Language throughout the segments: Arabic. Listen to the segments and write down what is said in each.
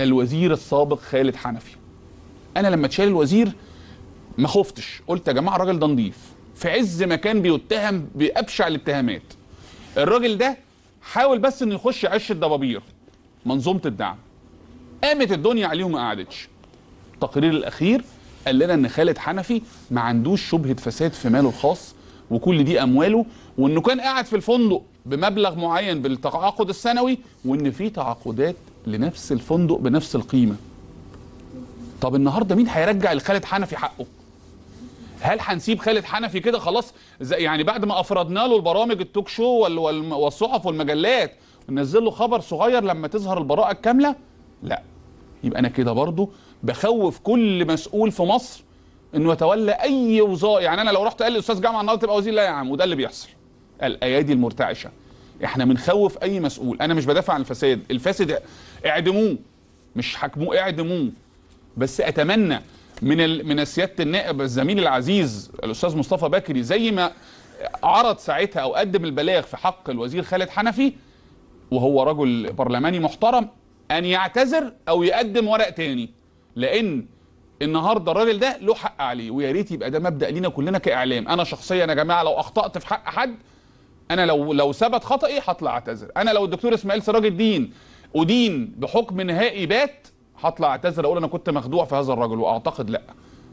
الوزير السابق خالد حنفي انا لما اتشال الوزير ما خفتش قلت يا جماعه الراجل ده نضيف في عز ما كان بيتهم بابشع الاتهامات الراجل ده حاول بس انه يخش عش الدبابير منظومه الدعم قامت الدنيا عليه وما قعدتش التقرير الاخير قال لنا ان خالد حنفي ما عندوش شبهه فساد في ماله الخاص وكل دي امواله وانه كان قاعد في الفندق بمبلغ معين بالتعاقد السنوي وان في تعاقدات لنفس الفندق بنفس القيمه طب النهارده مين هيرجع لخالد حنفي حقه هل هنسيب خالد حنفي كده خلاص يعني بعد ما افرضنا له البرامج التوك شو والصحف والمجلات ننزل له خبر صغير لما تظهر البراءه الكامله لا يبقى انا كده برضو بخوف كل مسؤول في مصر انه يتولى اي وظائف يعني انا لو رحت قال لي استاذ جامعه النهارده تبقى وزير لا يا عم وده اللي بيحصل الايادي المرتعشه احنا بنخوف اي مسؤول انا مش بدافع عن الفساد الفاسد اعدموه مش حاكموه اعدموه بس اتمنى من ال... من سياده النائب الزميل العزيز الاستاذ مصطفى بكري زي ما عرض ساعتها او قدم البلاغ في حق الوزير خالد حنفي وهو رجل برلماني محترم ان يعتذر او يقدم ورق تاني لان النهارده الراجل ده له حق عليه ويا ريت يبقى ده مبدا لينا كلنا كاعلام انا شخصيا يا جماعه لو اخطات في حق حد انا لو لو ثبت خطأي هطلع اعتذر انا لو الدكتور اسماعيل سراج الدين ادين بحكم نهائي بات هطلع اعتذر اقول انا كنت مخدوع في هذا الرجل واعتقد لا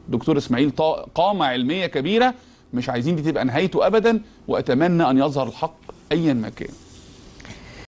دكتور اسماعيل قامه علميه كبيره مش عايزين دي تبقى نهايته ابدا واتمنى ان يظهر الحق ايا ما كان